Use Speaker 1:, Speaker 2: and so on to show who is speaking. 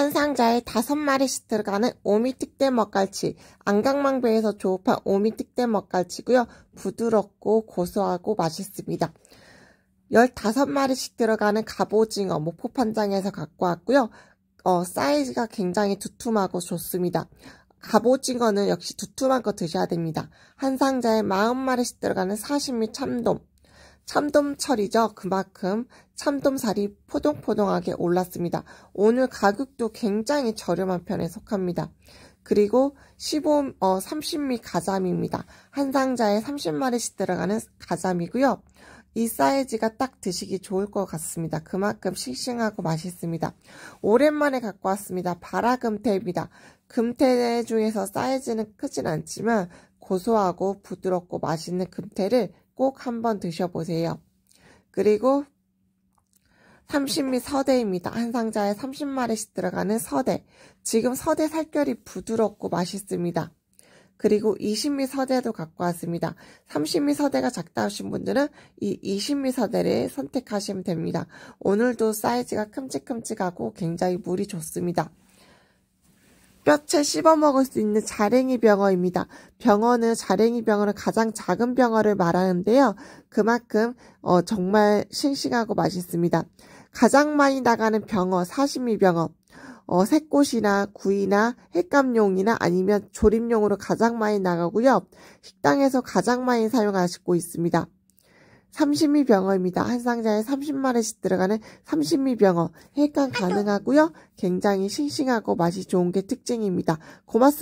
Speaker 1: 한 상자에 다섯 마리씩 들어가는 오미 특대 먹갈치, 안강망배에서 조업한 오미 특대 먹갈치고요. 부드럽고 고소하고 맛있습니다. 15마리씩 들어가는 갑오징어 목포판장에서 갖고 왔고요. 어, 사이즈가 굉장히 두툼하고 좋습니다. 갑오징어는 역시 두툼한 거 드셔야 됩니다. 한 상자에 40마리씩 들어가는 사시미 참돔, 참돔철이죠. 그만큼 참돔살이 포동포동하게 올랐습니다. 오늘 가격도 굉장히 저렴한 편에 속합니다. 그리고 15, 어, 30미 가자미입니다. 한 상자에 30마리씩 들어가는 가자미고요. 이 사이즈가 딱 드시기 좋을 것 같습니다. 그만큼 싱싱하고 맛있습니다. 오랜만에 갖고 왔습니다. 바라금태입니다. 금태 중에서 사이즈는 크진 않지만 고소하고 부드럽고 맛있는 금태를 꼭 한번 드셔보세요. 그리고 30미 서대입니다. 한 상자에 30마리씩 들어가는 서대. 지금 서대 살결이 부드럽고 맛있습니다. 그리고 20미 서대도 갖고 왔습니다. 30미 서대가 작다 하신 분들은 이 20미 서대를 선택하시면 됩니다. 오늘도 사이즈가 큼직큼직하고 굉장히 물이 좋습니다. 뼈채 씹어 먹을 수 있는 자랭이 병어입니다. 병어는 자랭이 병어는 가장 작은 병어를 말하는데요. 그만큼 어, 정말 싱싱하고 맛있습니다. 가장 많이 나가는 병어 사시미 병어 어, 새꽃이나 구이나 햇감용이나 아니면 조림용으로 가장 많이 나가고요. 식당에서 가장 많이 사용하시고 있습니다. 3 0미 병어입니다. 한 상자에 3 0마리씩 들어가는 3 0미 병어. 해강 가능하고요. 굉장히 싱싱하고 맛이 좋은 게 특징입니다. 고맙습니다.